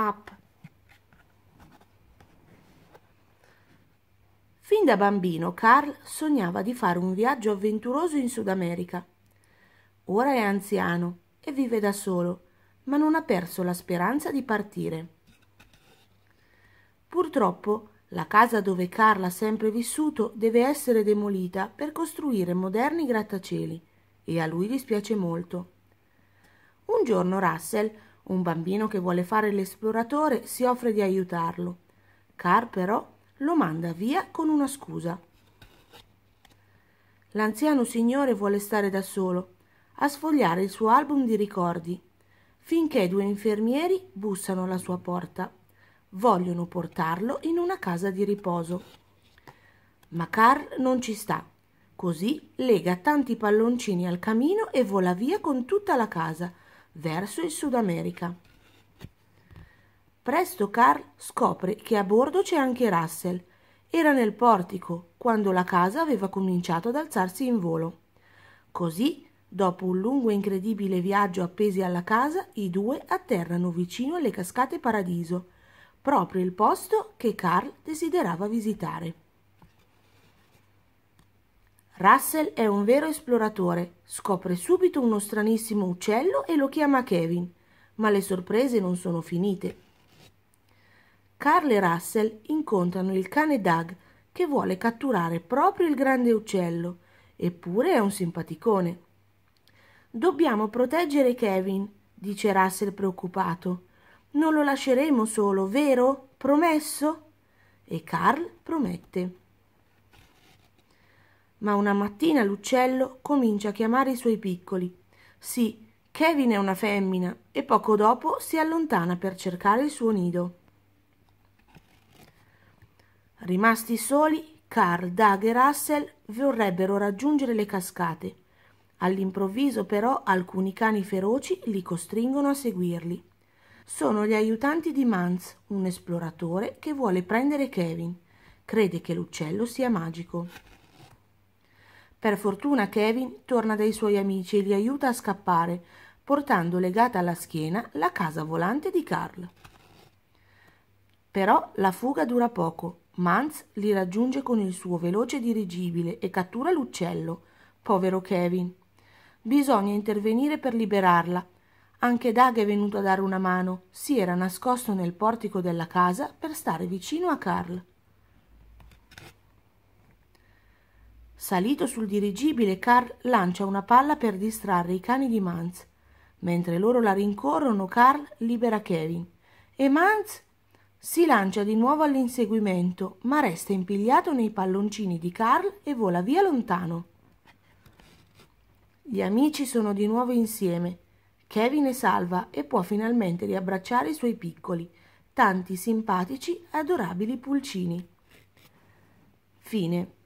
up. Fin da bambino Carl sognava di fare un viaggio avventuroso in Sud America. Ora è anziano e vive da solo, ma non ha perso la speranza di partire. Purtroppo la casa dove Carl ha sempre vissuto deve essere demolita per costruire moderni grattacieli e a lui dispiace molto. Un giorno Russell un bambino che vuole fare l'esploratore si offre di aiutarlo. Car però lo manda via con una scusa. L'anziano signore vuole stare da solo, a sfogliare il suo album di ricordi, finché due infermieri bussano alla sua porta. Vogliono portarlo in una casa di riposo. Ma Carl non ci sta, così lega tanti palloncini al camino e vola via con tutta la casa, verso il Sud America. Presto Carl scopre che a bordo c'è anche Russell. Era nel portico quando la casa aveva cominciato ad alzarsi in volo. Così, dopo un lungo e incredibile viaggio appesi alla casa, i due atterrano vicino alle cascate Paradiso, proprio il posto che Carl desiderava visitare. Russell è un vero esploratore, scopre subito uno stranissimo uccello e lo chiama Kevin, ma le sorprese non sono finite. Carl e Russell incontrano il cane Doug che vuole catturare proprio il grande uccello, eppure è un simpaticone. Dobbiamo proteggere Kevin, dice Russell preoccupato. Non lo lasceremo solo, vero? Promesso? E Carl promette. Ma una mattina l'uccello comincia a chiamare i suoi piccoli. Sì, Kevin è una femmina e poco dopo si allontana per cercare il suo nido. Rimasti soli, Carl, Doug e Russell vorrebbero raggiungere le cascate. All'improvviso però alcuni cani feroci li costringono a seguirli. Sono gli aiutanti di Mans, un esploratore che vuole prendere Kevin. Crede che l'uccello sia magico. Per fortuna Kevin torna dai suoi amici e li aiuta a scappare, portando legata alla schiena la casa volante di Carl. Però la fuga dura poco. Mans li raggiunge con il suo veloce dirigibile e cattura l'uccello. Povero Kevin. Bisogna intervenire per liberarla. Anche Doug è venuto a dare una mano. Si era nascosto nel portico della casa per stare vicino a Carl. Salito sul dirigibile, Carl lancia una palla per distrarre i cani di Mantz. Mentre loro la rincorrono, Carl libera Kevin. E Mantz si lancia di nuovo all'inseguimento, ma resta impigliato nei palloncini di Carl e vola via lontano. Gli amici sono di nuovo insieme. Kevin è salva e può finalmente riabbracciare i suoi piccoli, tanti simpatici, adorabili pulcini. Fine.